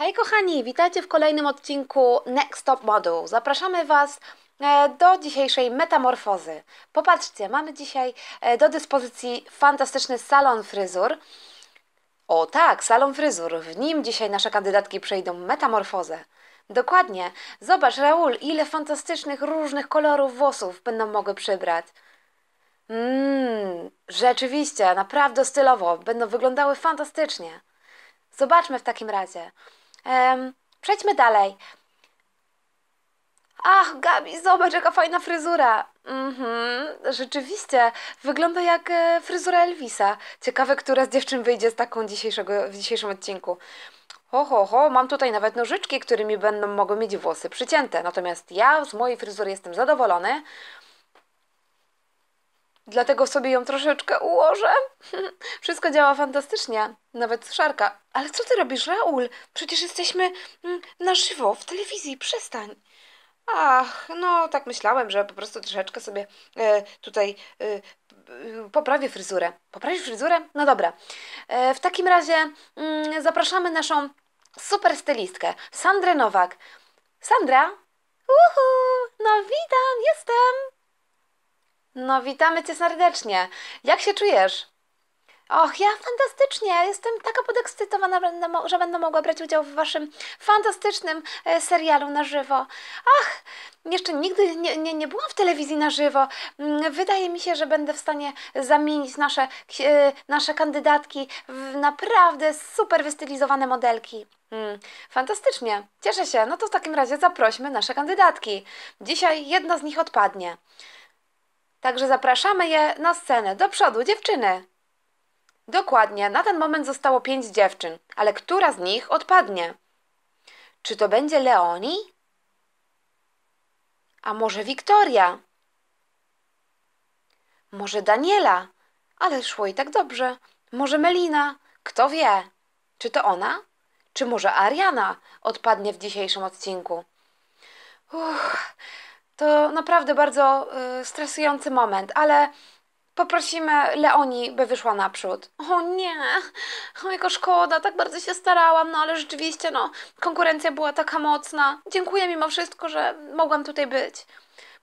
Hej kochani, witajcie w kolejnym odcinku Next Top Model. Zapraszamy Was e, do dzisiejszej metamorfozy. Popatrzcie, mamy dzisiaj e, do dyspozycji fantastyczny salon fryzur. O tak, salon fryzur. W nim dzisiaj nasze kandydatki przejdą metamorfozę. Dokładnie. Zobacz, Raul, ile fantastycznych, różnych kolorów włosów będą mogły przybrać. Mmm, rzeczywiście, naprawdę stylowo. Będą wyglądały fantastycznie. Zobaczmy w takim razie. Um, przejdźmy dalej. Ach, Gabi, zobacz, jaka fajna fryzura. Mhm, rzeczywiście. Wygląda jak e, fryzura Elvisa. Ciekawe, która z dziewczyn wyjdzie z taką dzisiejszego, w dzisiejszym odcinku. Ho, ho, ho, mam tutaj nawet nożyczki, którymi będą mogły mieć włosy przycięte. Natomiast ja z mojej fryzury jestem zadowolony dlatego sobie ją troszeczkę ułożę. Wszystko działa fantastycznie, nawet szarka. Ale co ty robisz, Raul? Przecież jesteśmy mm, na żywo, w telewizji, przestań. Ach, no tak myślałem, że po prostu troszeczkę sobie e, tutaj e, e, poprawię fryzurę. Poprawisz fryzurę? No dobra. E, w takim razie mm, zapraszamy naszą super stylistkę, Sandrę Nowak. Sandra? Uhu, no witam, jestem! No, witamy Cię serdecznie. Jak się czujesz? Och, ja fantastycznie. Jestem taka podekscytowana, że będę mogła brać udział w Waszym fantastycznym e, serialu na żywo. Ach, jeszcze nigdy nie, nie, nie byłam w telewizji na żywo. Mm, wydaje mi się, że będę w stanie zamienić nasze, e, nasze kandydatki w naprawdę super wystylizowane modelki. Hmm, fantastycznie, cieszę się. No to w takim razie zaprośmy nasze kandydatki. Dzisiaj jedna z nich odpadnie. Także zapraszamy je na scenę. Do przodu, dziewczyny! Dokładnie, na ten moment zostało pięć dziewczyn, ale która z nich odpadnie? Czy to będzie Leoni? A może Wiktoria? Może Daniela? Ale szło i tak dobrze. Może Melina? Kto wie? Czy to ona? Czy może Ariana odpadnie w dzisiejszym odcinku? To naprawdę bardzo y, stresujący moment, ale poprosimy Leoni, by wyszła naprzód. O nie, o jego szkoda, tak bardzo się starałam, no ale rzeczywiście, no, konkurencja była taka mocna. Dziękuję mimo wszystko, że mogłam tutaj być.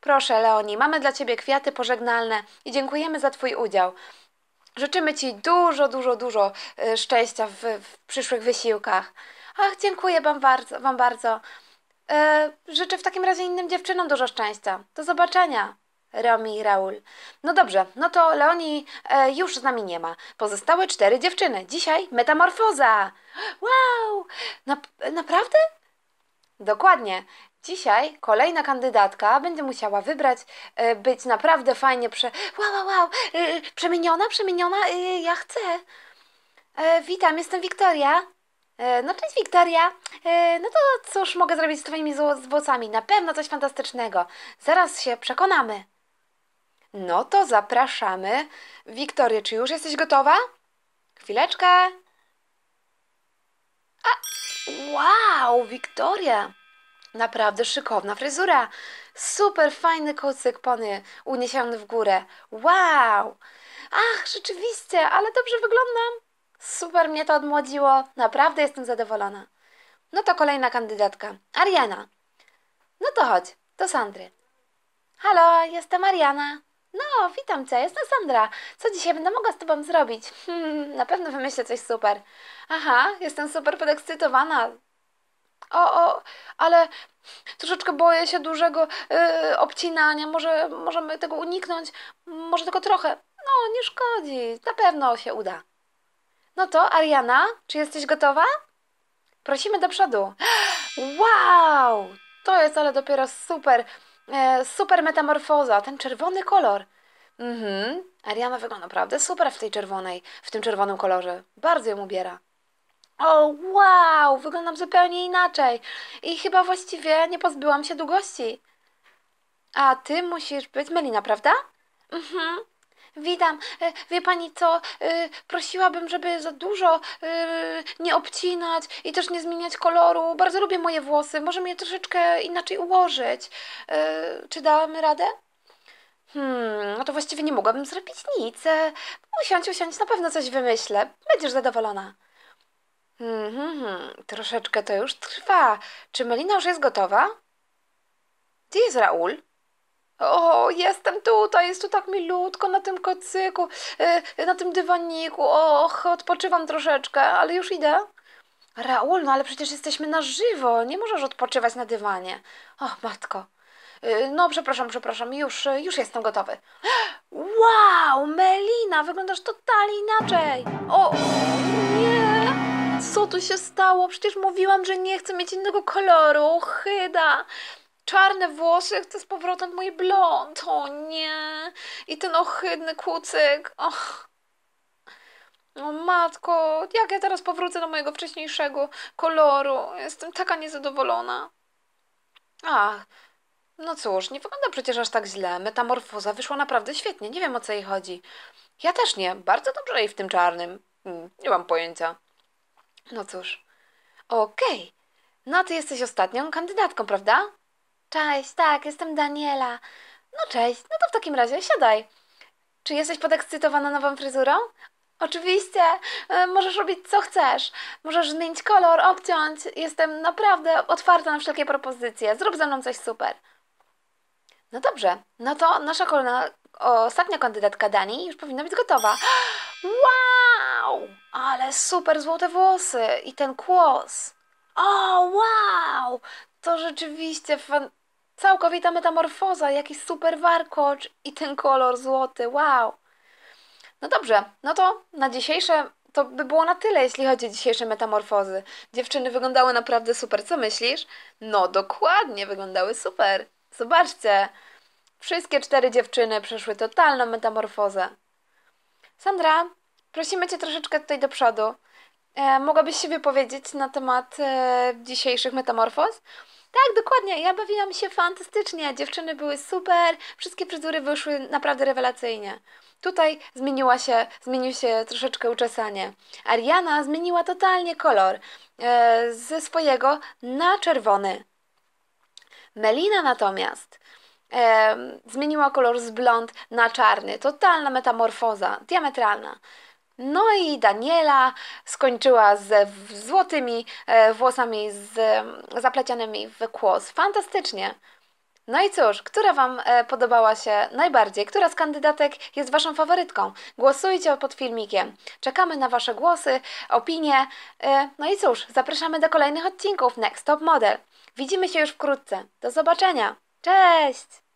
Proszę, Leoni, mamy dla Ciebie kwiaty pożegnalne i dziękujemy za Twój udział. Życzymy Ci dużo, dużo, dużo y, szczęścia w, w przyszłych wysiłkach. Ach, dziękuję Wam bardzo. Wam bardzo. E, życzę w takim razie innym dziewczynom dużo szczęścia. Do zobaczenia. Romi i Raul. No dobrze, no to Leoni e, już z nami nie ma. Pozostałe cztery dziewczyny. Dzisiaj metamorfoza. Wow! naprawdę? Dokładnie. Dzisiaj kolejna kandydatka będzie musiała wybrać, e, być naprawdę fajnie prze... Wow, wow, wow! E, przemieniona, przemieniona, e, ja chcę. E, witam, jestem Wiktoria. E, no cześć Wiktoria, e, no to cóż mogę zrobić z twoimi owocami? Na pewno coś fantastycznego. Zaraz się przekonamy. No to zapraszamy. Wiktoria, czy już jesteś gotowa? Chwileczkę. A, wow, Wiktoria. Naprawdę szykowna fryzura. Super fajny kocyk pony uniesiony w górę. Wow. Ach, rzeczywiście, ale dobrze wyglądam. Super mnie to odmłodziło, naprawdę jestem zadowolona. No to kolejna kandydatka, Ariana. No to chodź, do Sandry. Halo, jestem Ariana. No, witam Cię, jestem Sandra. Co dzisiaj będę mogła z Tobą zrobić? Hmm, na pewno wymyślę coś super. Aha, jestem super podekscytowana. O, o, ale troszeczkę boję się dużego yy, obcinania. Może możemy tego uniknąć? Może tylko trochę? No, nie szkodzi. Na pewno się uda. No to, Ariana, czy jesteś gotowa? Prosimy do przodu. Wow! To jest ale dopiero super, e, super metamorfoza, ten czerwony kolor. Mhm, Ariana wygląda naprawdę super w tej czerwonej, w tym czerwonym kolorze. Bardzo ją ubiera. O, wow! Wyglądam zupełnie inaczej. I chyba właściwie nie pozbyłam się długości. A ty musisz być Melina, prawda? Mhm. Witam. E, wie pani co? E, prosiłabym, żeby za dużo e, nie obcinać i też nie zmieniać koloru. Bardzo lubię moje włosy. Może je troszeczkę inaczej ułożyć. Czy damy radę? Hmm, no to właściwie nie mogłabym zrobić nic. Usiądź, usiądź, na pewno coś wymyślę. Będziesz zadowolona. Hmm, hmm, hmm. troszeczkę to już trwa. Czy Melina już jest gotowa? Gdzie jest Raul? O, jestem tutaj, jest tu tak milutko na tym kocyku, y, na tym dywaniku. Och, odpoczywam troszeczkę, ale już idę. Raul, no ale przecież jesteśmy na żywo, nie możesz odpoczywać na dywanie. Och, matko. Y, no, przepraszam, przepraszam, już, y, już jestem gotowy. Wow, Melina, wyglądasz totalnie inaczej. O, nie! Co tu się stało? Przecież mówiłam, że nie chcę mieć innego koloru. Chyda czarne włosy, chcę z powrotem mój blond, o nie. I ten ohydny kucyk, och. O matko, jak ja teraz powrócę do mojego wcześniejszego koloru? Jestem taka niezadowolona. Ach, no cóż, nie wygląda przecież aż tak źle. Metamorfoza wyszła naprawdę świetnie, nie wiem o co jej chodzi. Ja też nie, bardzo dobrze jej w tym czarnym. Hmm, nie mam pojęcia. No cóż. Okej, okay. no ty jesteś ostatnią kandydatką, prawda? Cześć, tak, jestem Daniela. No cześć, no to w takim razie siadaj. Czy jesteś podekscytowana nową fryzurą? Oczywiście, e, możesz robić co chcesz. Możesz zmienić kolor, obciąć. Jestem naprawdę otwarta na wszelkie propozycje. Zrób ze mną coś super. No dobrze, no to nasza kolejna, ostatnia kandydatka Dani już powinna być gotowa. Wow! Ale super złote włosy i ten kłos. O, wow! To rzeczywiście fan Całkowita metamorfoza, jakiś super warkocz i ten kolor złoty, wow. No dobrze, no to na dzisiejsze to by było na tyle, jeśli chodzi o dzisiejsze metamorfozy. Dziewczyny wyglądały naprawdę super, co myślisz? No dokładnie, wyglądały super. Zobaczcie, wszystkie cztery dziewczyny przeszły totalną metamorfozę. Sandra, prosimy Cię troszeczkę tutaj do przodu. E, mogłabyś się wypowiedzieć na temat e, dzisiejszych metamorfoz? Tak, dokładnie. Ja bawiłam się fantastycznie. Dziewczyny były super. Wszystkie fryzury wyszły naprawdę rewelacyjnie. Tutaj zmieniła się, zmienił się troszeczkę uczesanie. Ariana zmieniła totalnie kolor e, ze swojego na czerwony. Melina natomiast e, zmieniła kolor z blond na czarny. Totalna metamorfoza, diametralna. No i Daniela skończyła z złotymi e, włosami z zaplecianymi w kłos. Fantastycznie. No i cóż, która Wam e, podobała się najbardziej? Która z kandydatek jest Waszą faworytką? Głosujcie pod filmikiem. Czekamy na Wasze głosy, opinie. E, no i cóż, zapraszamy do kolejnych odcinków Next Top Model. Widzimy się już wkrótce. Do zobaczenia. Cześć!